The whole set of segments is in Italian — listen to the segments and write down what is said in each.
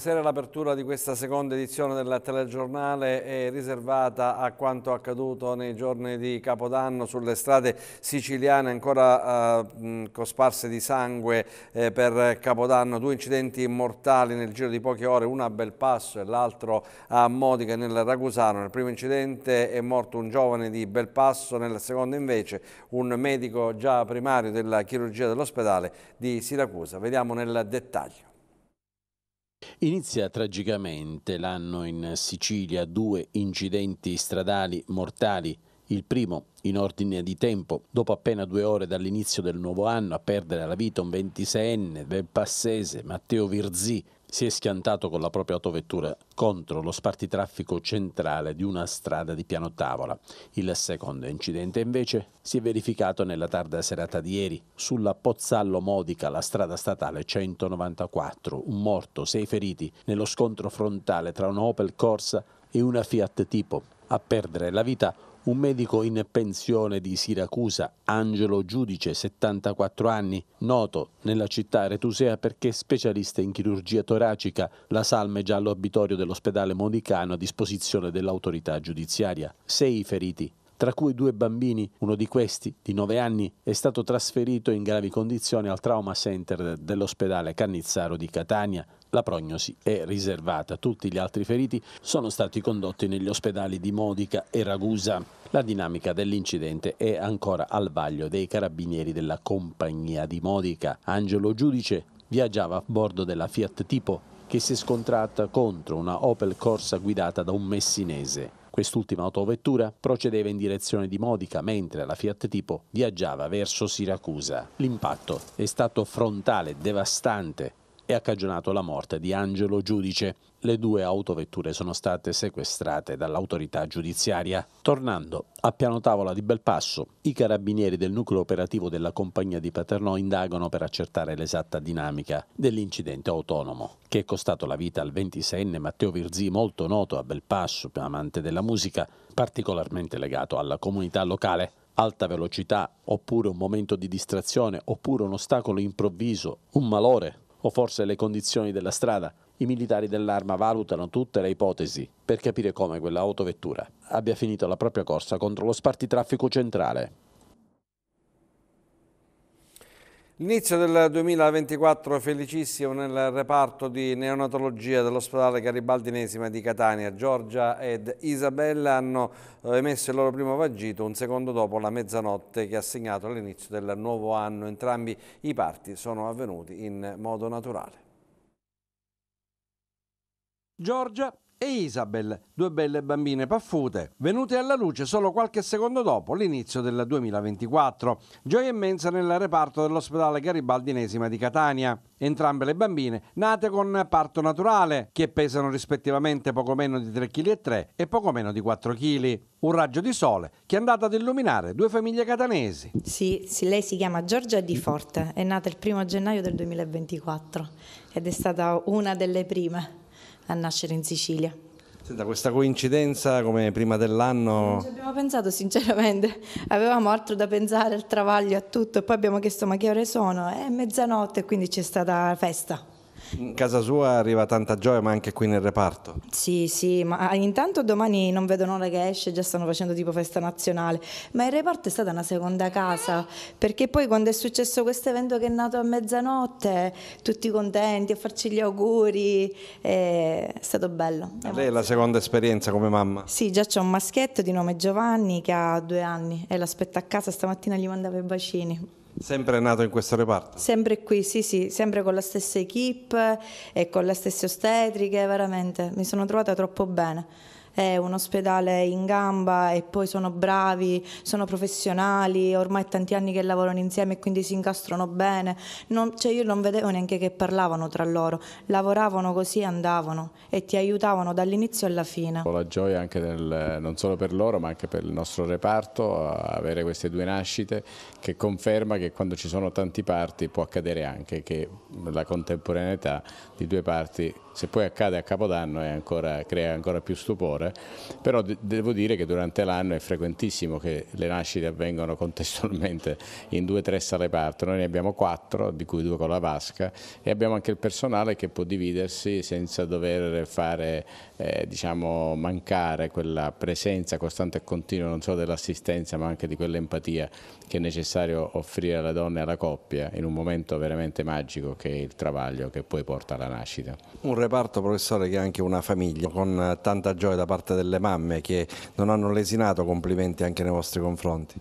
Buonasera, l'apertura di questa seconda edizione del telegiornale è riservata a quanto accaduto nei giorni di Capodanno sulle strade siciliane ancora eh, cosparse di sangue eh, per Capodanno, due incidenti mortali nel giro di poche ore, uno a Belpasso e l'altro a Modica nel Ragusano. Nel primo incidente è morto un giovane di Belpasso, nel secondo invece un medico già primario della chirurgia dell'ospedale di Siracusa. Vediamo nel dettaglio. Inizia tragicamente l'anno in Sicilia, due incidenti stradali mortali il primo in ordine di tempo, dopo appena due ore dall'inizio del nuovo anno, a perdere la vita un 26enne del Passese, Matteo Virzì, si è schiantato con la propria autovettura contro lo spartitraffico centrale di una strada di piano tavola. Il secondo incidente invece si è verificato nella tarda serata di ieri sulla Pozzallo Modica, la strada statale 194, un morto, sei feriti nello scontro frontale tra un Opel Corsa e una Fiat Tipo. A perdere la vita un medico in pensione di Siracusa, Angelo Giudice, 74 anni, noto nella città retusea perché specialista in chirurgia toracica, la salme già all'obitorio dell'ospedale modicano a disposizione dell'autorità giudiziaria. Sei feriti, tra cui due bambini, uno di questi, di 9 anni, è stato trasferito in gravi condizioni al trauma center dell'ospedale Cannizzaro di Catania. La prognosi è riservata. Tutti gli altri feriti sono stati condotti negli ospedali di Modica e Ragusa. La dinamica dell'incidente è ancora al vaglio dei carabinieri della compagnia di Modica. Angelo Giudice viaggiava a bordo della Fiat Tipo che si è scontrata contro una Opel Corsa guidata da un messinese. Quest'ultima autovettura procedeva in direzione di Modica mentre la Fiat Tipo viaggiava verso Siracusa. L'impatto è stato frontale, devastante e ha cagionato la morte di Angelo Giudice. Le due autovetture sono state sequestrate dall'autorità giudiziaria. Tornando a piano tavola di Belpasso, i carabinieri del nucleo operativo della compagnia di Paternò indagano per accertare l'esatta dinamica dell'incidente autonomo, che è costato la vita al 26enne Matteo Virzì, molto noto a Belpasso, amante della musica, particolarmente legato alla comunità locale alta velocità, oppure un momento di distrazione, oppure un ostacolo improvviso, un malore, o forse le condizioni della strada. I militari dell'arma valutano tutte le ipotesi per capire come quell'autovettura abbia finito la propria corsa contro lo spartitraffico centrale. L'inizio del 2024 è felicissimo nel reparto di neonatologia dell'ospedale Garibaldinesi di Catania. Giorgia ed Isabella hanno eh, emesso il loro primo vagito un secondo dopo la mezzanotte che ha segnato l'inizio del nuovo anno. Entrambi i parti sono avvenuti in modo naturale. Giorgia e Isabel, due belle bambine paffute, venute alla luce solo qualche secondo dopo l'inizio del 2024. Gioia immensa nel reparto dell'ospedale Garibaldinesima di Catania. Entrambe le bambine nate con parto naturale, che pesano rispettivamente poco meno di 3,3 kg e poco meno di 4 kg. Un raggio di sole che è andato ad illuminare due famiglie catanesi. Sì, sì lei si chiama Giorgia Di Forte, è nata il primo gennaio del 2024 ed è stata una delle prime a nascere in Sicilia. Senta, questa coincidenza come prima dell'anno... Non ci abbiamo pensato sinceramente, avevamo altro da pensare al travaglio, a tutto, e poi abbiamo chiesto ma che ore sono? È mezzanotte, quindi c'è stata festa. In casa sua arriva tanta gioia, ma anche qui nel reparto. Sì, sì, ma ah, intanto domani non vedo l'ora che esce, già stanno facendo tipo festa nazionale. Ma il reparto è stata una seconda casa, perché poi quando è successo questo evento che è nato a mezzanotte, tutti contenti a farci gli auguri, eh, è stato bello. È lei è la seconda esperienza come mamma? Sì, già c'è un maschietto di nome Giovanni che ha due anni e l'aspetta a casa, stamattina gli mandava i bacini. Sempre nato in questo reparto? Sempre qui, sì, sì, sempre con la stessa equip eh, e con le stesse ostetriche, veramente mi sono trovata troppo bene è un ospedale in gamba e poi sono bravi, sono professionali, ormai è tanti anni che lavorano insieme e quindi si incastrano bene. Non, cioè io non vedevo neanche che parlavano tra loro, lavoravano così e andavano e ti aiutavano dall'inizio alla fine. La gioia anche del, non solo per loro ma anche per il nostro reparto avere queste due nascite che conferma che quando ci sono tanti parti può accadere anche che la contemporaneità di due parti se poi accade a Capodanno ancora, crea ancora più stupore, però de devo dire che durante l'anno è frequentissimo che le nascite avvengano contestualmente in due o tre sale parto, noi ne abbiamo quattro, di cui due con la vasca e abbiamo anche il personale che può dividersi senza dover fare, eh, diciamo, mancare quella presenza costante e continua non solo dell'assistenza ma anche di quell'empatia che è necessario offrire alla donna e alla coppia in un momento veramente magico che è il travaglio che poi porta alla nascita. Un reparto, professore, che è anche una famiglia, con eh, tanta gioia da parte delle mamme che non hanno lesinato complimenti anche nei vostri confronti.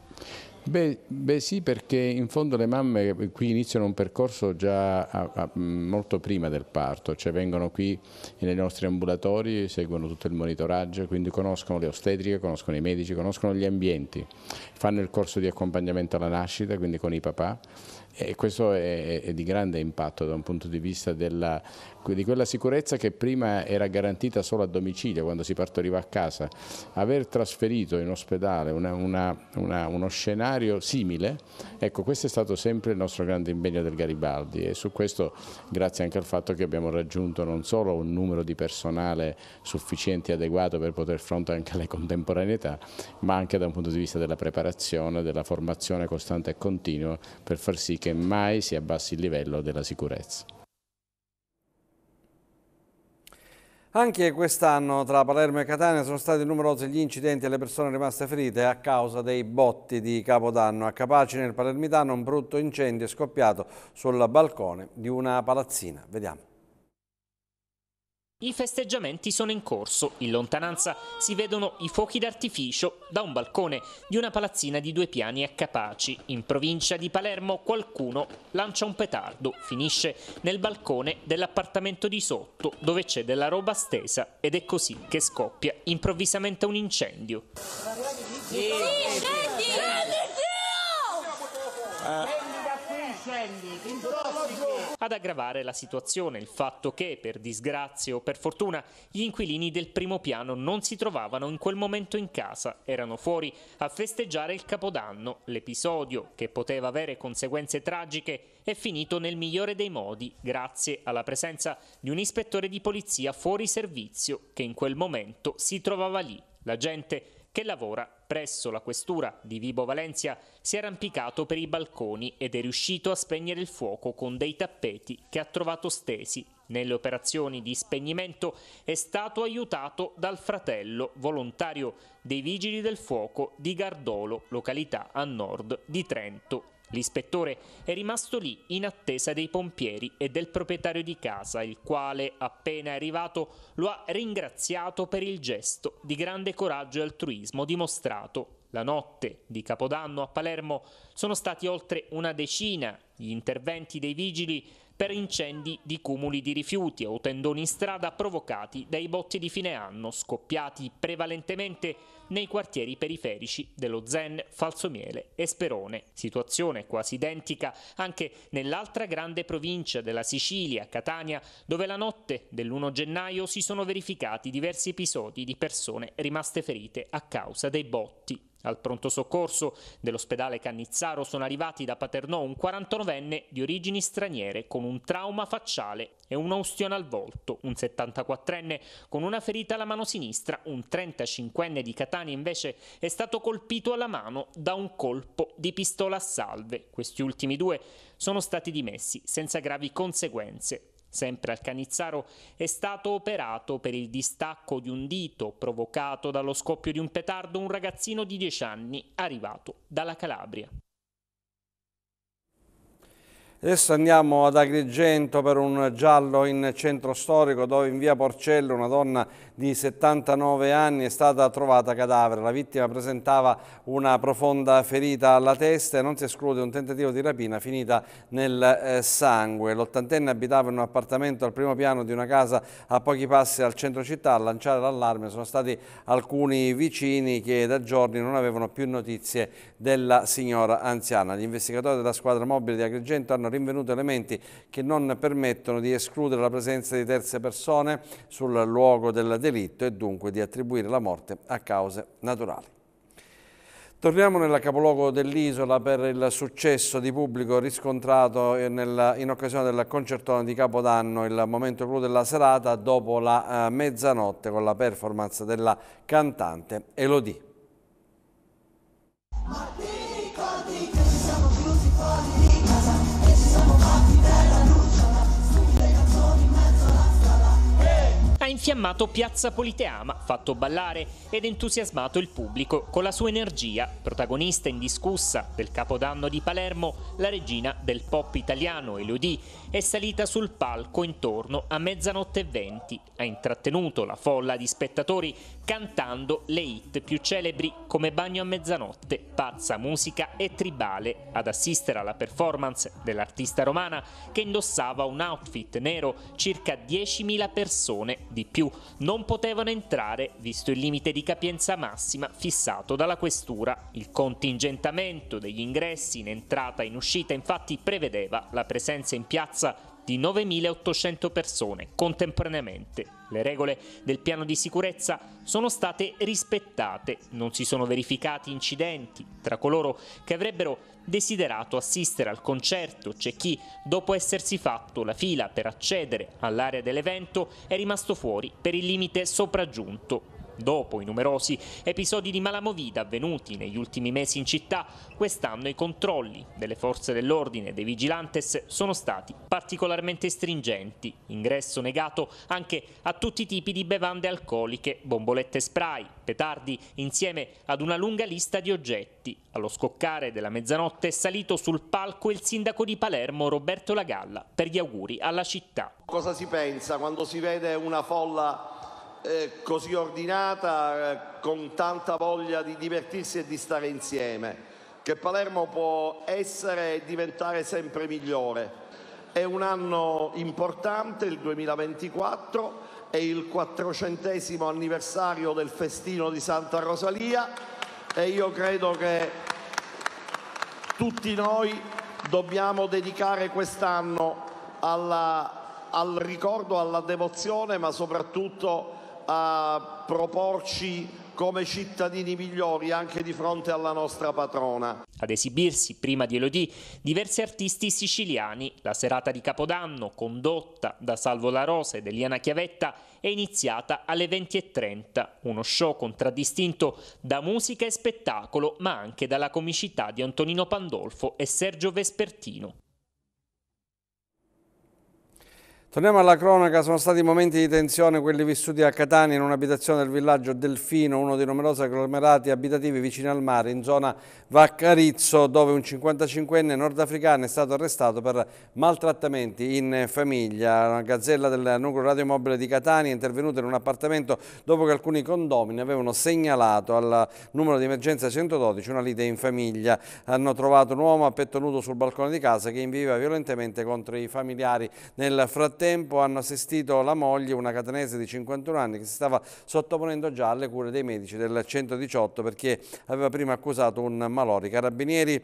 Beh, beh, sì, perché in fondo le mamme qui iniziano un percorso già a, a, molto prima del parto, cioè vengono qui nei nostri ambulatori, seguono tutto il monitoraggio, quindi conoscono le ostetriche, conoscono i medici, conoscono gli ambienti, fanno il corso di accompagnamento alla nascita, quindi con i papà e questo è, è, di grande impatto da un punto di vista della di quella sicurezza che prima era garantita solo a domicilio, quando si partoriva a casa. Aver trasferito in ospedale una, una, una, uno scenario simile, ecco, questo è stato sempre il nostro grande impegno del Garibaldi e su questo grazie anche al fatto che abbiamo raggiunto non solo un numero di personale sufficiente e adeguato per poter fronte anche alle contemporaneità, ma anche da un punto di vista della preparazione, della formazione costante e continua per far sì che mai si abbassi il livello della sicurezza. Anche quest'anno tra Palermo e Catania sono stati numerosi gli incidenti e le persone rimaste ferite a causa dei botti di Capodanno. A Capaci nel Palermitano un brutto incendio è scoppiato sul balcone di una palazzina. Vediamo. I festeggiamenti sono in corso, in lontananza si vedono i fuochi d'artificio da un balcone di una palazzina di due piani a Capaci. In provincia di Palermo qualcuno lancia un petardo, finisce nel balcone dell'appartamento di sotto dove c'è della roba stesa ed è così che scoppia improvvisamente un incendio. Sì, scendi! Scendi, Dio! Eh. Prendi da qui, scendi! Ad aggravare la situazione il fatto che, per disgrazia o per fortuna, gli inquilini del primo piano non si trovavano in quel momento in casa, erano fuori a festeggiare il Capodanno. L'episodio, che poteva avere conseguenze tragiche, è finito nel migliore dei modi, grazie alla presenza di un ispettore di polizia fuori servizio che in quel momento si trovava lì. La gente che lavora presso la questura di Vibo Valencia, si è arrampicato per i balconi ed è riuscito a spegnere il fuoco con dei tappeti che ha trovato stesi. Nelle operazioni di spegnimento è stato aiutato dal fratello volontario dei Vigili del Fuoco di Gardolo, località a nord di Trento. L'ispettore è rimasto lì in attesa dei pompieri e del proprietario di casa, il quale, appena arrivato, lo ha ringraziato per il gesto di grande coraggio e altruismo dimostrato. La notte di Capodanno a Palermo sono stati oltre una decina gli interventi dei vigili per incendi di cumuli di rifiuti o tendoni in strada provocati dai botti di fine anno scoppiati prevalentemente nei quartieri periferici dello Zen, Falsomiele e Sperone. Situazione quasi identica anche nell'altra grande provincia della Sicilia, Catania, dove la notte dell'1 gennaio si sono verificati diversi episodi di persone rimaste ferite a causa dei botti. Al pronto soccorso dell'ospedale Cannizzaro sono arrivati da Paternò un 49enne di origini straniere con un trauma facciale e un'austione al volto, un 74enne con una ferita alla mano sinistra, un 35enne di Catania invece è stato colpito alla mano da un colpo di pistola a salve. Questi ultimi due sono stati dimessi senza gravi conseguenze sempre al Canizzaro, è stato operato per il distacco di un dito provocato dallo scoppio di un petardo un ragazzino di 10 anni arrivato dalla Calabria. Adesso andiamo ad Agrigento per un giallo in centro storico dove in via Porcello una donna di 79 anni è stata trovata cadavere. La vittima presentava una profonda ferita alla testa e non si esclude un tentativo di rapina finita nel eh, sangue. L'ottantenne abitava in un appartamento al primo piano di una casa a pochi passi dal centro città. A lanciare l'allarme sono stati alcuni vicini che da giorni non avevano più notizie della signora anziana. Gli investigatori della squadra mobile di Agrigento hanno sono rinvenuti elementi che non permettono di escludere la presenza di terze persone sul luogo del delitto e dunque di attribuire la morte a cause naturali. Torniamo nel capoluogo dell'isola per il successo di pubblico riscontrato in occasione del concertone di Capodanno, il momento clou della serata dopo la eh, mezzanotte con la performance della cantante Elodie. Martino! ha infiammato Piazza Politeama, fatto ballare ed entusiasmato il pubblico con la sua energia, protagonista indiscussa del Capodanno di Palermo, la regina del pop italiano Elodie, è salita sul palco intorno a mezzanotte e venti, ha intrattenuto la folla di spettatori cantando le hit più celebri come Bagno a mezzanotte, Pazza musica e Tribale, ad assistere alla performance dell'artista romana che indossava un outfit nero circa 10.000 persone di più, non potevano entrare visto il limite di capienza massima fissato dalla questura. Il contingentamento degli ingressi in entrata e in uscita infatti prevedeva la presenza in piazza di 9.800 persone contemporaneamente. Le regole del piano di sicurezza sono state rispettate, non si sono verificati incidenti tra coloro che avrebbero desiderato assistere al concerto, c'è chi, dopo essersi fatto la fila per accedere all'area dell'evento, è rimasto fuori per il limite sopraggiunto Dopo i numerosi episodi di malamovida avvenuti negli ultimi mesi in città, quest'anno i controlli delle forze dell'ordine e dei vigilantes sono stati particolarmente stringenti. Ingresso negato anche a tutti i tipi di bevande alcoliche, bombolette spray, petardi, insieme ad una lunga lista di oggetti. Allo scoccare della mezzanotte è salito sul palco il sindaco di Palermo Roberto Lagalla per gli auguri alla città. Cosa si pensa quando si vede una folla eh, così ordinata, eh, con tanta voglia di divertirsi e di stare insieme, che Palermo può essere e diventare sempre migliore. È un anno importante, il 2024, è il quattrocentesimo anniversario del festino di Santa Rosalia e io credo che tutti noi dobbiamo dedicare quest'anno alla, al ricordo, alla devozione, ma soprattutto a proporci come cittadini migliori anche di fronte alla nostra patrona. Ad esibirsi prima di Elodie diversi artisti siciliani, la serata di Capodanno condotta da Salvo La Rosa ed Eliana Chiavetta è iniziata alle 20.30, uno show contraddistinto da musica e spettacolo ma anche dalla comicità di Antonino Pandolfo e Sergio Vespertino. Torniamo alla cronaca, sono stati momenti di tensione quelli vissuti a Catania in un'abitazione del villaggio Delfino, uno dei numerosi agglomerati abitativi vicini al mare in zona Vaccarizzo dove un 55enne nordafricano è stato arrestato per maltrattamenti in famiglia. Una gazzella del nucleo radiomobile di Catania è intervenuta in un appartamento dopo che alcuni condomini avevano segnalato al numero di emergenza 112 una lite in famiglia. Hanno trovato un uomo a petto nudo sul balcone di casa che inviva violentemente contro i familiari nel frattempo frattempo hanno assistito la moglie, una catanese di 51 anni, che si stava sottoponendo già alle cure dei medici del 118 perché aveva prima accusato un malore. I carabinieri eh,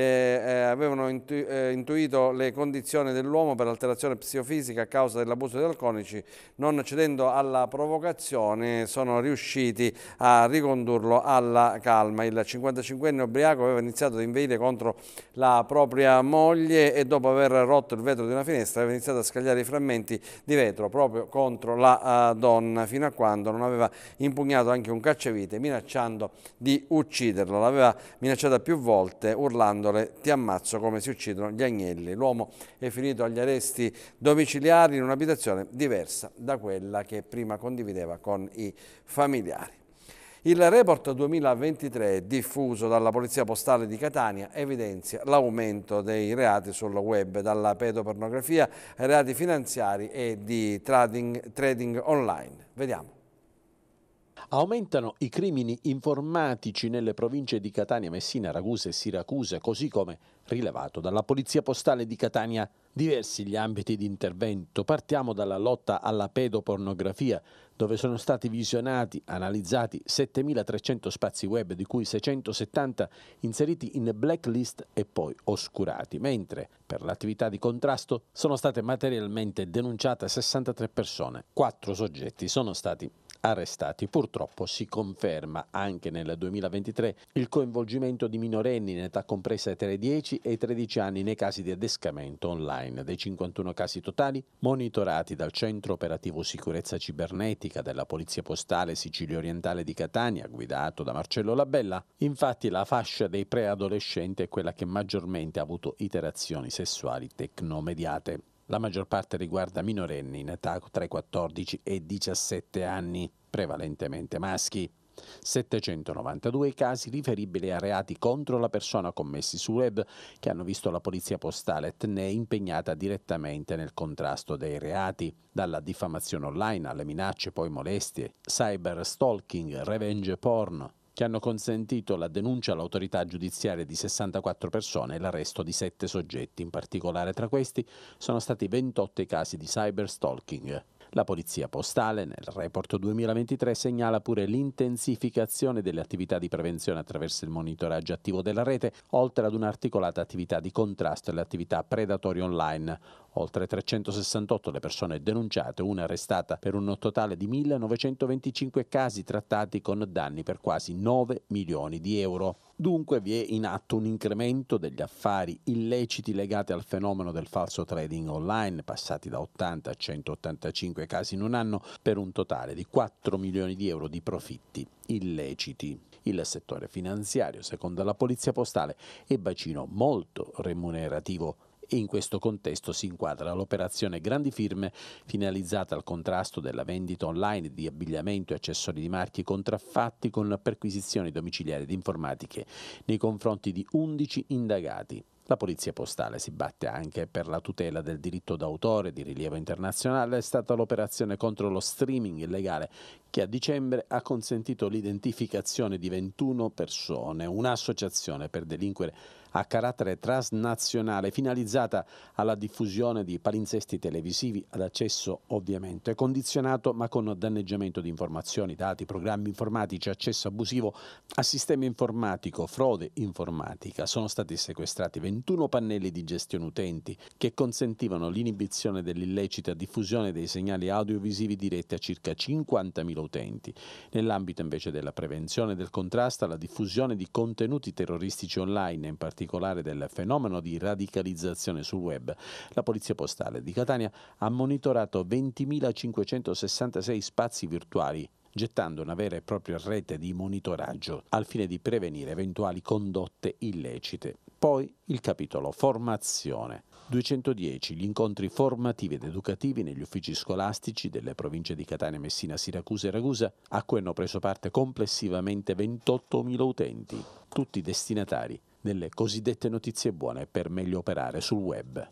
eh, avevano intu eh, intuito le condizioni dell'uomo per alterazione psicofisica a causa dell'abuso di alconici, non cedendo alla provocazione sono riusciti a ricondurlo alla calma. Il 55enne ubriaco aveva iniziato ad inveire contro la propria moglie e dopo aver rotto il vetro di una finestra aveva iniziato a scagliare i fratelli frammenti di vetro proprio contro la uh, donna fino a quando non aveva impugnato anche un cacciavite minacciando di ucciderlo. L'aveva minacciata più volte urlandole ti ammazzo come si uccidono gli agnelli. L'uomo è finito agli arresti domiciliari in un'abitazione diversa da quella che prima condivideva con i familiari. Il report 2023 diffuso dalla Polizia Postale di Catania evidenzia l'aumento dei reati sul web, dalla pedopornografia ai reati finanziari e di trading, trading online. Vediamo. Aumentano i crimini informatici nelle province di Catania, Messina, Ragusa e Siracusa, così come rilevato dalla Polizia Postale di Catania. Diversi gli ambiti di intervento. Partiamo dalla lotta alla pedopornografia, dove sono stati visionati, analizzati 7.300 spazi web, di cui 670 inseriti in blacklist e poi oscurati, mentre per l'attività di contrasto sono state materialmente denunciate 63 persone, Quattro soggetti sono stati arrestati. Purtroppo si conferma anche nel 2023 il coinvolgimento di minorenni in età compresa tra i 10 e i 13 anni nei casi di adescamento online. Dei 51 casi totali monitorati dal Centro Operativo Sicurezza Cibernetica della Polizia Postale Sicilia Orientale di Catania, guidato da Marcello Labella, infatti la fascia dei preadolescenti è quella che maggiormente ha avuto iterazioni sessuali tecnomediate. La maggior parte riguarda minorenni in età tra i 14 e i 17 anni, prevalentemente maschi. 792 i casi riferibili a reati contro la persona commessi sul web che hanno visto la polizia postale TNE impegnata direttamente nel contrasto dei reati, dalla diffamazione online alle minacce poi molestie, cyber stalking, revenge porn, che hanno consentito la denuncia all'autorità giudiziaria di 64 persone e l'arresto di 7 soggetti. In particolare tra questi sono stati 28 i casi di cyberstalking. La Polizia Postale nel report 2023 segnala pure l'intensificazione delle attività di prevenzione attraverso il monitoraggio attivo della rete, oltre ad un'articolata attività di contrasto alle attività predatorie online. Oltre 368 le persone denunciate, una arrestata per un totale di 1925 casi trattati con danni per quasi 9 milioni di euro. Dunque vi è in atto un incremento degli affari illeciti legati al fenomeno del falso trading online, passati da 80 a 185 casi in un anno, per un totale di 4 milioni di euro di profitti illeciti. Il settore finanziario, secondo la Polizia Postale, è bacino molto remunerativo in questo contesto si inquadra l'operazione Grandi Firme finalizzata al contrasto della vendita online di abbigliamento e accessori di marchi contraffatti con perquisizioni domiciliari ed informatiche nei confronti di 11 indagati. La Polizia Postale si batte anche per la tutela del diritto d'autore di rilievo internazionale, è stata l'operazione contro lo streaming illegale che a dicembre ha consentito l'identificazione di 21 persone, un'associazione per delinquere a carattere transnazionale finalizzata alla diffusione di palinsesti televisivi ad accesso ovviamente condizionato ma con danneggiamento di informazioni, dati, programmi informatici, accesso abusivo a sistema informatico, frode informatica. Sono stati sequestrati 21 pannelli di gestione utenti che consentivano l'inibizione dell'illecita diffusione dei segnali audiovisivi diretti a circa 50.000 utenti. Nell'ambito invece della prevenzione e del contrasto alla diffusione di contenuti terroristici online, in particolare particolare del fenomeno di radicalizzazione sul web, la Polizia Postale di Catania ha monitorato 20.566 spazi virtuali gettando una vera e propria rete di monitoraggio al fine di prevenire eventuali condotte illecite. Poi il capitolo formazione. 210 gli incontri formativi ed educativi negli uffici scolastici delle province di Catania, Messina, Siracusa e Ragusa, a cui hanno preso parte complessivamente 28.000 utenti, tutti destinatari delle cosiddette notizie buone per meglio operare sul web.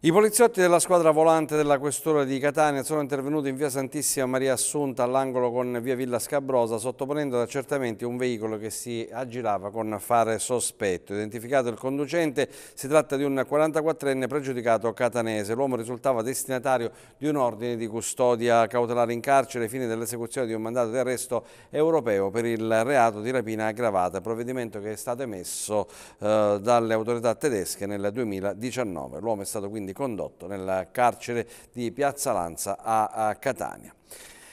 I poliziotti della squadra volante della Questura di Catania sono intervenuti in via Santissima Maria Assunta all'angolo con via Villa Scabrosa sottoponendo ad accertamenti un veicolo che si aggirava con fare sospetto. Identificato il conducente si tratta di un 44enne pregiudicato catanese. L'uomo risultava destinatario di un ordine di custodia cautelare in carcere ai fini dell'esecuzione di un mandato di arresto europeo per il reato di rapina aggravata, provvedimento che è stato emesso eh, dalle autorità tedesche nel 2019. L'uomo è stato quindi quindi condotto nel carcere di Piazza Lanza a Catania.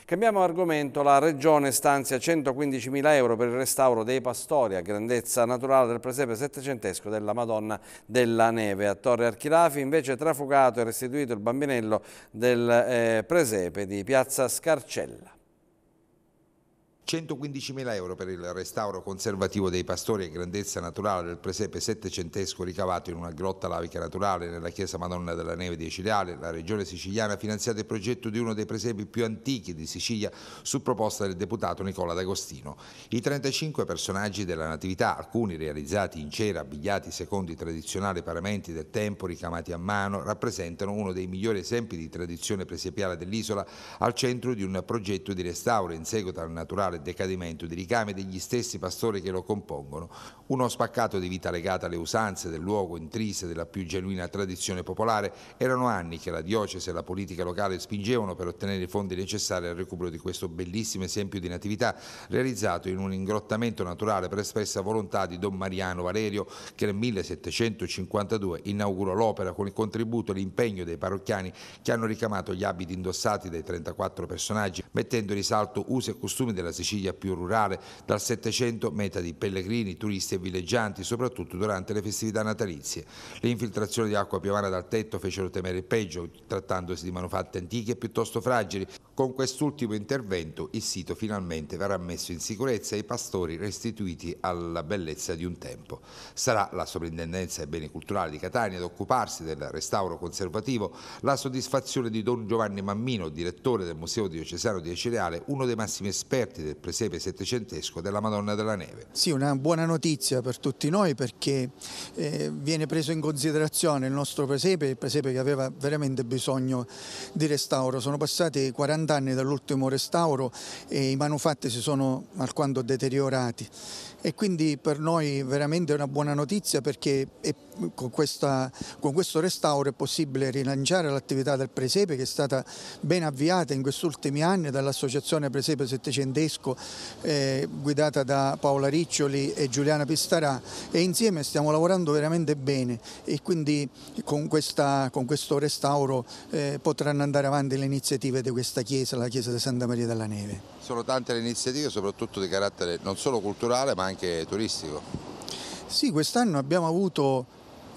Cambiamo argomento, la Regione stanzia 115.000 euro per il restauro dei pastori a grandezza naturale del presepe settecentesco della Madonna della Neve. A Torre Archirafi invece trafugato e restituito il bambinello del eh, presepe di Piazza Scarcella. 115.000 euro per il restauro conservativo dei pastori e grandezza naturale del presepe settecentesco ricavato in una grotta lavica naturale nella chiesa Madonna della Neve di Eciliale. La regione siciliana ha finanziato il progetto di uno dei presepi più antichi di Sicilia su proposta del deputato Nicola D'Agostino. I 35 personaggi della Natività, alcuni realizzati in cera, abbigliati secondo i tradizionali paramenti del tempo, ricamati a mano, rappresentano uno dei migliori esempi di tradizione presepiale dell'isola al centro di un progetto di restauro in seguito al naturale totale decadimento di ricami degli stessi pastori che lo compongono, uno spaccato di vita legata alle usanze del luogo intrise della più genuina tradizione popolare, erano anni che la diocesi e la politica locale spingevano per ottenere i fondi necessari al recupero di questo bellissimo esempio di natività realizzato in un ingrottamento naturale per espressa volontà di Don Mariano Valerio che nel 1752 inaugurò l'opera con il contributo e l'impegno dei parrocchiani che hanno ricamato gli abiti indossati dai 34 personaggi mettendo in risalto usi e costumi della Sicilia Sicilia più rurale, dal 700 meta di pellegrini, turisti e villeggianti, soprattutto durante le festività natalizie. Le infiltrazioni di acqua piovana dal tetto fecero temere il peggio, trattandosi di manufatti antichi e piuttosto fragili, con quest'ultimo intervento il sito finalmente verrà messo in sicurezza e i pastori restituiti alla bellezza di un tempo. Sarà la Soprintendenza ai Beni Culturali di Catania ad occuparsi del restauro conservativo. La soddisfazione di Don Giovanni Mammino, direttore del Museo Diocesano di Cereale, uno dei massimi esperti del presepe settecentesco della Madonna della Neve. Sì, una buona notizia per tutti noi perché eh, viene preso in considerazione il nostro presepe, il presepe che aveva veramente bisogno di restauro. Sono passati 40 40 anni dall'ultimo restauro e i manufatti si sono alquanto deteriorati e quindi per noi veramente è una buona notizia perché con, questa, con questo restauro è possibile rilanciare l'attività del presepe che è stata ben avviata in questi ultimi anni dall'associazione Presepe Settecentesco eh, guidata da Paola Riccioli e Giuliana Pistarà e insieme stiamo lavorando veramente bene e quindi con, questa, con questo restauro eh, potranno andare avanti le iniziative di questa chiesa, la chiesa di Santa Maria della Neve. Sono tante le iniziative, soprattutto di carattere non solo culturale ma anche turistico. Sì, quest'anno abbiamo avuto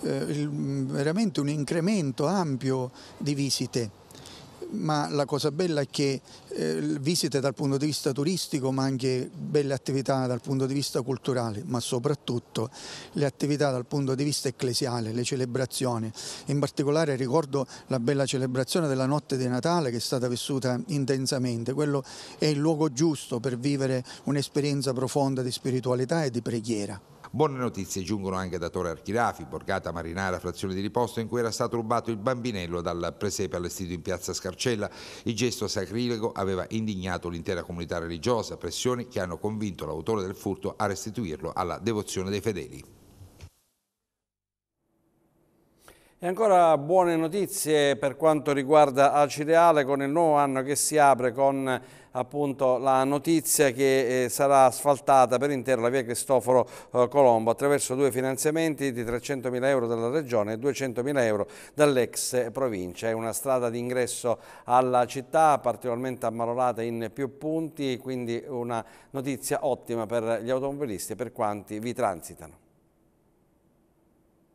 eh, veramente un incremento ampio di visite ma la cosa bella è che eh, visite dal punto di vista turistico ma anche belle attività dal punto di vista culturale ma soprattutto le attività dal punto di vista ecclesiale, le celebrazioni. In particolare ricordo la bella celebrazione della notte di Natale che è stata vissuta intensamente, quello è il luogo giusto per vivere un'esperienza profonda di spiritualità e di preghiera. Buone notizie giungono anche da Torre Archirafi, borgata marinara frazione di riposto in cui era stato rubato il bambinello dal presepe allestito in piazza Scarcella. Il gesto sacrilego aveva indignato l'intera comunità religiosa, pressioni che hanno convinto l'autore del furto a restituirlo alla devozione dei fedeli. E ancora buone notizie per quanto riguarda Acireale con il nuovo anno che si apre con appunto la notizia che eh, sarà asfaltata per intero la via Cristoforo eh, Colombo attraverso due finanziamenti di 300.000 euro dalla regione e 200.000 euro dall'ex provincia. È una strada di ingresso alla città particolarmente ammalorata in più punti, quindi una notizia ottima per gli automobilisti e per quanti vi transitano.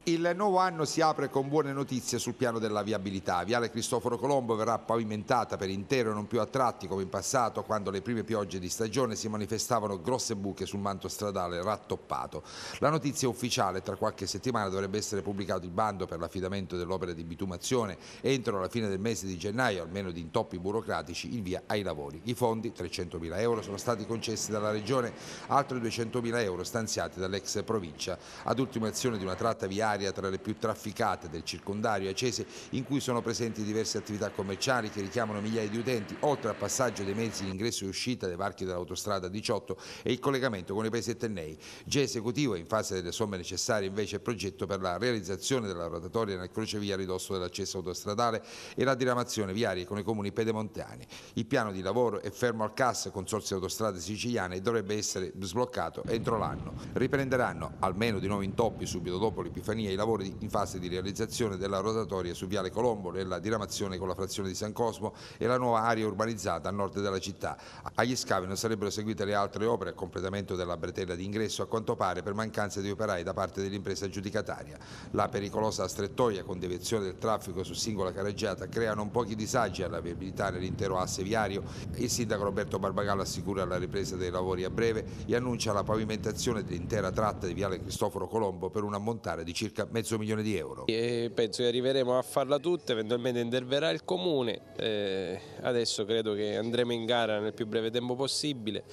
Il nuovo anno si apre con buone notizie sul piano della viabilità. Viale Cristoforo Colombo verrà pavimentata per intero e non più a tratti come in passato quando le prime piogge di stagione si manifestavano grosse buche sul manto stradale rattoppato. La notizia ufficiale tra qualche settimana dovrebbe essere pubblicato il bando per l'affidamento dell'opera di bitumazione entro la fine del mese di gennaio, almeno di intoppi burocratici, il via ai lavori. I fondi, 300.000 euro, sono stati concessi dalla Regione, altri 200.000 euro stanziati dall'ex provincia. Ad ultima azione di una tratta viaria un'area tra le più trafficate del circondario acese in cui sono presenti diverse attività commerciali che richiamano migliaia di utenti, oltre al passaggio dei mezzi di ingresso e uscita dei varchi dell'autostrada 18 e il collegamento con i paesi eternei. Già esecutivo in fase delle somme necessarie invece il progetto per la realizzazione della rotatoria nel crocevia ridosso dell'accesso autostradale e la diramazione viaria con i comuni pedemontani. Il piano di lavoro è fermo al CAS, Consorzio Autostrade Siciliane, e dovrebbe essere sbloccato entro l'anno. Riprenderanno, almeno di nuovo in toppi subito dopo l'Epifania, Macedonia i lavori in fase di realizzazione della rotatoria su Viale Colombo, nella diramazione con la frazione di San Cosmo e la nuova area urbanizzata a nord della città. Agli scavi non sarebbero seguite le altre opere a completamento della bretella di ingresso, a quanto pare per mancanza di operai da parte dell'impresa giudicataria. La pericolosa strettoia con deviazione del traffico su singola carreggiata crea non pochi disagi alla viabilità nell'intero asse viario. Il sindaco Roberto Barbagallo assicura la ripresa dei lavori a breve e annuncia la pavimentazione dell'intera tratta di Viale Cristoforo Colombo per un ammontare di circa circa mezzo milione di euro. E penso che arriveremo a farla tutta, eventualmente interverrà il comune, eh, adesso credo che andremo in gara nel più breve tempo possibile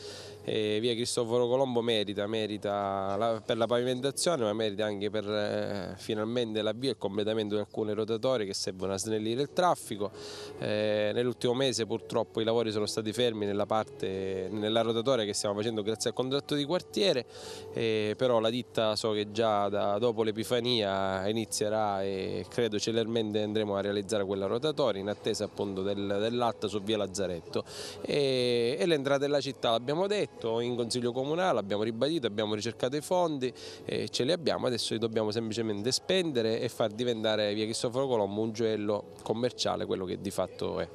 e via Cristoforo Colombo merita, merita la, per la pavimentazione ma merita anche per eh, finalmente l'avvio e il completamento di alcune rotatorie che servono a snellire il traffico. Eh, nell'ultimo mese purtroppo i lavori sono stati fermi nella, parte, nella rotatoria che stiamo facendo grazie al contratto di quartiere, eh, però la ditta so che già da, dopo l'Epifania inizierà e credo celermente andremo a realizzare quella rotatoria in attesa appunto del, dell'alta su via Lazzaretto. E, e l'entrata della città l'abbiamo detto detto in Consiglio Comunale, abbiamo ribadito, abbiamo ricercato i fondi, e ce li abbiamo, adesso li dobbiamo semplicemente spendere e far diventare via Cristoforo Colombo un gioiello commerciale, quello che di fatto è.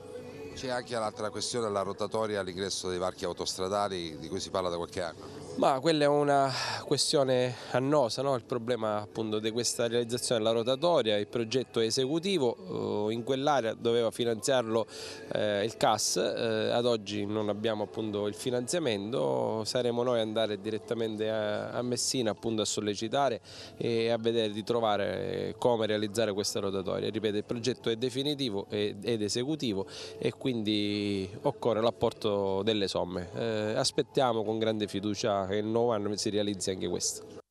C'è anche l'altra questione, la rotatoria all'ingresso dei varchi autostradali di cui si parla da qualche anno. Ma quella è una questione annosa, no? il problema appunto di questa realizzazione della rotatoria, il progetto esecutivo eh, in quell'area doveva finanziarlo eh, il CAS, eh, ad oggi non abbiamo appunto il finanziamento, saremo noi andare direttamente a, a Messina appunto a sollecitare e a vedere di trovare come realizzare questa rotatoria. Ripeto, il progetto è definitivo ed, esecutivo e quindi occorre l'apporto delle somme. Eh, aspettiamo con grande fiducia che il 90 si realizzi anche questo.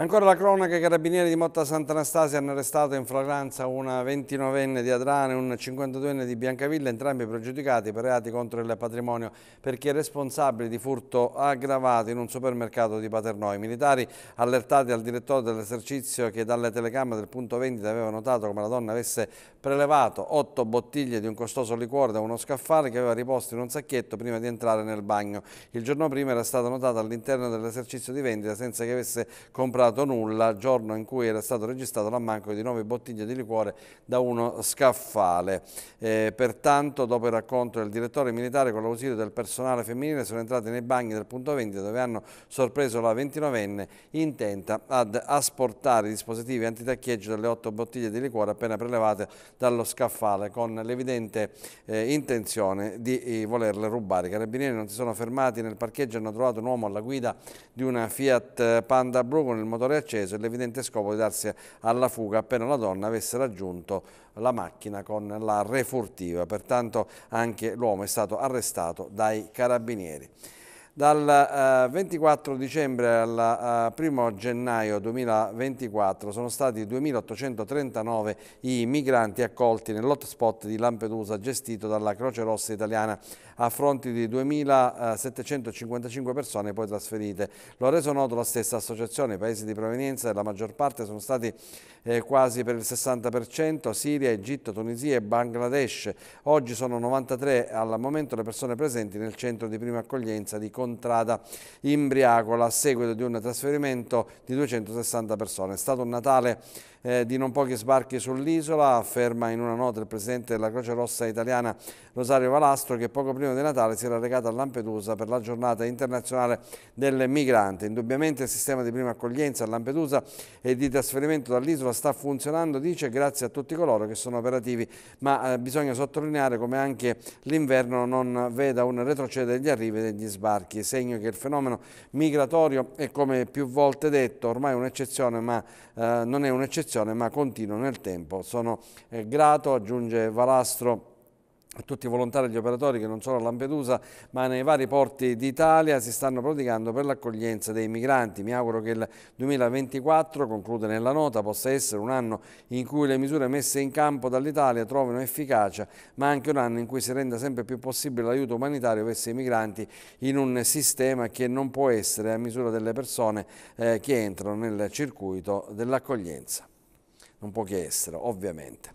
Ancora la cronaca, i carabinieri di Motta Sant'Anastasia hanno arrestato in flagranza una 29enne di Adrane e un 52enne di Biancavilla, entrambi pregiudicati per reati contro il patrimonio perché responsabili di furto aggravato in un supermercato di Paternò. I militari allertati al direttore dell'esercizio che dalle telecamere del punto vendita aveva notato come la donna avesse prelevato otto bottiglie di un costoso liquore da uno scaffale che aveva riposto in un sacchetto prima di entrare nel bagno. Il giorno prima era stata notata all'interno dell'esercizio di vendita senza che avesse comprato risultato nulla, giorno in cui era stato registrato l'ammanco di nove bottiglie di liquore da uno scaffale. Eh, pertanto, dopo il racconto del direttore militare con l'ausilio del personale femminile, sono entrati nei bagni del punto 20 dove hanno sorpreso la 29enne intenta ad asportare i dispositivi antitaccheggio delle otto bottiglie di liquore appena prelevate dallo scaffale con l'evidente eh, intenzione di eh, volerle rubare. I carabinieri non si sono fermati nel parcheggio e hanno trovato un uomo alla guida di una Fiat Panda Blu con il motore acceso e l'evidente scopo di darsi alla fuga appena la donna avesse raggiunto la macchina con la refurtiva. Pertanto anche l'uomo è stato arrestato dai carabinieri. Dal 24 eh, dicembre al 1 eh, gennaio 2024 sono stati 2.839 i migranti accolti nell'hotspot di Lampedusa gestito dalla Croce Rossa Italiana a fronte di 2.755 eh, persone poi trasferite. Lo ha reso noto la stessa associazione, i paesi di provenienza della maggior parte sono stati eh, quasi per il 60%, Siria, Egitto, Tunisia e Bangladesh. Oggi sono 93 al momento le persone presenti nel centro di prima accoglienza di Contrada Imbriacola a seguito di un trasferimento di 260 persone. È stato un Natale eh, di non pochi sbarchi sull'isola, afferma in una nota il presidente della Croce Rossa italiana Rosario Valastro che poco prima di Natale si era recato a Lampedusa per la giornata internazionale del migrante. Indubbiamente il sistema di prima accoglienza a Lampedusa e di trasferimento dall'isola sta funzionando, dice, grazie a tutti coloro che sono operativi, ma eh, bisogna sottolineare come anche l'inverno non veda un retrocedere degli arrivi e degli sbarchi, segno che il fenomeno migratorio è come più volte detto ormai un'eccezione, ma eh, non è un'eccezione posizione ma continuo nel tempo. Sono eh, grato, aggiunge Valastro, a tutti i volontari e gli operatori che non solo a Lampedusa ma nei vari porti d'Italia si stanno prodigando per l'accoglienza dei migranti. Mi auguro che il 2024, conclude nella nota, possa essere un anno in cui le misure messe in campo dall'Italia trovino efficacia ma anche un anno in cui si renda sempre più possibile l'aiuto umanitario verso i migranti in un sistema che non può essere a misura delle persone eh, che entrano nel circuito dell'accoglienza non può che essere, ovviamente.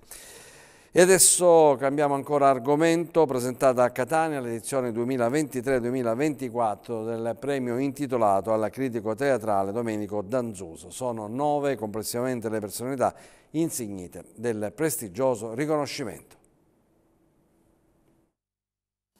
E adesso cambiamo ancora argomento, presentata a Catania l'edizione 2023-2024 del premio intitolato al critico teatrale Domenico Danzuso. Sono nove complessivamente le personalità insignite del prestigioso riconoscimento.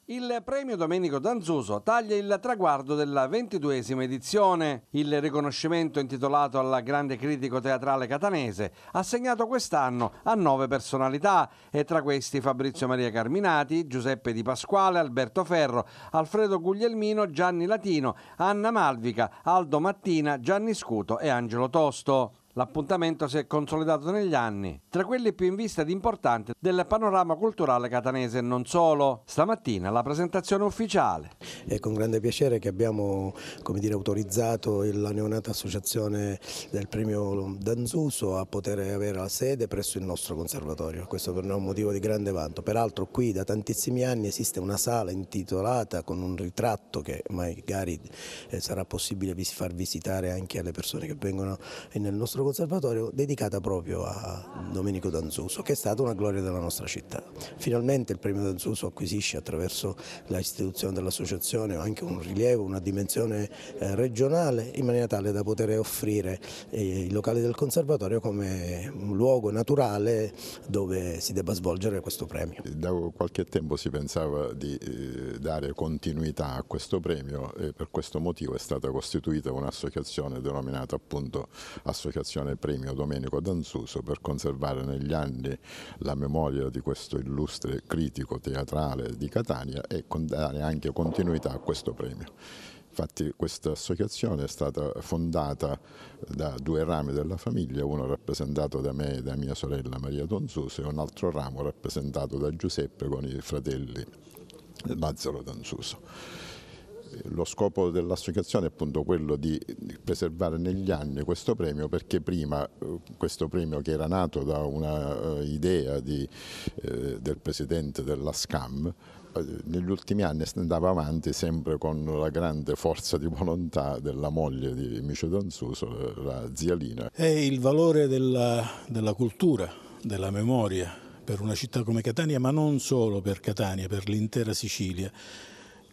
Il premio Domenico Danzuso taglia il traguardo della ventiduesima edizione. Il riconoscimento intitolato al grande critico teatrale catanese, assegnato quest'anno a nove personalità e tra questi Fabrizio Maria Carminati, Giuseppe Di Pasquale, Alberto Ferro, Alfredo Guglielmino, Gianni Latino, Anna Malvica, Aldo Mattina, Gianni Scuto e Angelo Tosto. L'appuntamento si è consolidato negli anni, tra quelli più in vista ed importanti del panorama culturale catanese e non solo. Stamattina la presentazione ufficiale. È con grande piacere che abbiamo dire, autorizzato la neonata associazione del premio Danzuso a poter avere la sede presso il nostro conservatorio. Questo per noi è un motivo di grande vanto. Peraltro qui da tantissimi anni esiste una sala intitolata con un ritratto che magari eh, sarà possibile far visitare anche alle persone che vengono nel nostro conservatorio dedicata proprio a Domenico Danzuso, che è stata una gloria della nostra città. Finalmente il premio Danzuso acquisisce attraverso l'istituzione dell'associazione anche un rilievo, una dimensione eh, regionale, in maniera tale da poter offrire eh, i locali del conservatorio come un luogo naturale dove si debba svolgere questo premio. Da qualche tempo si pensava di eh, dare continuità a questo premio e per questo motivo è stata costituita un'associazione denominata appunto Associazione Fondazione Premio Domenico Danzuso per conservare negli anni la memoria di questo illustre critico teatrale di Catania e dare anche continuità a questo premio. Infatti questa associazione è stata fondata da due rami della famiglia, uno rappresentato da me e da mia sorella Maria D'Anzuso e un altro ramo rappresentato da Giuseppe con i fratelli Lazzaro D'Anzuso lo scopo dell'associazione è appunto quello di preservare negli anni questo premio perché prima eh, questo premio che era nato da un'idea eh, eh, del presidente della SCAM eh, negli ultimi anni andava avanti sempre con la grande forza di volontà della moglie di Micio Danzuso, la zia Lina. È il valore della, della cultura, della memoria per una città come Catania, ma non solo per Catania, per l'intera Sicilia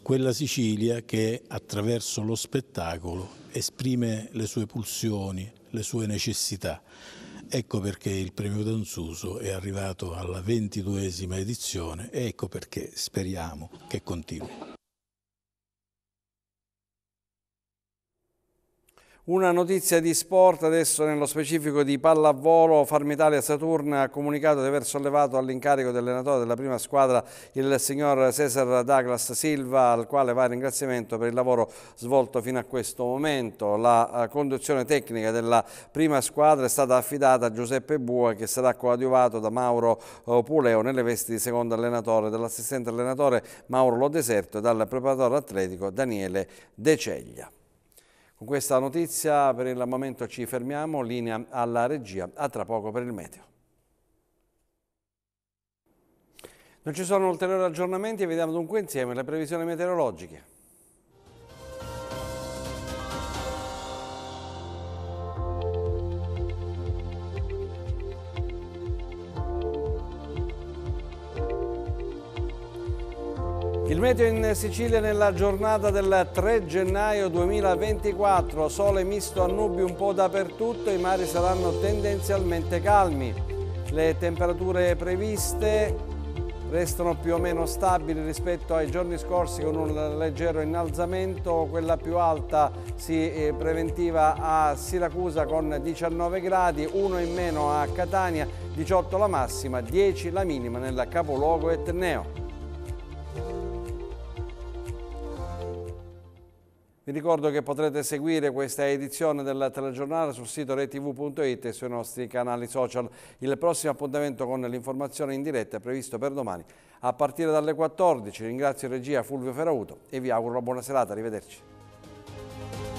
quella Sicilia che attraverso lo spettacolo esprime le sue pulsioni, le sue necessità. Ecco perché il premio Danzuso è arrivato alla ventiduesima edizione e ecco perché speriamo che continui. Una notizia di sport, adesso nello specifico di pallavolo, Farmitalia Saturn ha comunicato di aver sollevato all'incarico dell'allenatore della prima squadra il signor Cesar Douglas Silva, al quale va ringraziamento per il lavoro svolto fino a questo momento. La eh, conduzione tecnica della prima squadra è stata affidata a Giuseppe Bua che sarà coadiuvato da Mauro eh, Puleo nelle vesti di secondo allenatore, dall'assistente allenatore Mauro Lodeserto e dal preparatore atletico Daniele De Ceglia. Con questa notizia per il momento ci fermiamo, linea alla regia, a tra poco per il meteo. Non ci sono ulteriori aggiornamenti vediamo dunque insieme le previsioni meteorologiche. meteo in Sicilia nella giornata del 3 gennaio 2024, sole misto a nubi un po' dappertutto, i mari saranno tendenzialmente calmi. Le temperature previste restano più o meno stabili rispetto ai giorni scorsi con un leggero innalzamento, quella più alta si eh, preventiva a Siracusa con 19 gradi, 1 in meno a Catania, 18 la massima, 10 la minima nel capoluogo etneo. Vi ricordo che potrete seguire questa edizione del telegiornale sul sito retv.it e sui nostri canali social. Il prossimo appuntamento con l'informazione in diretta è previsto per domani a partire dalle 14. Ringrazio regia Fulvio Ferauto e vi auguro una buona serata. Arrivederci.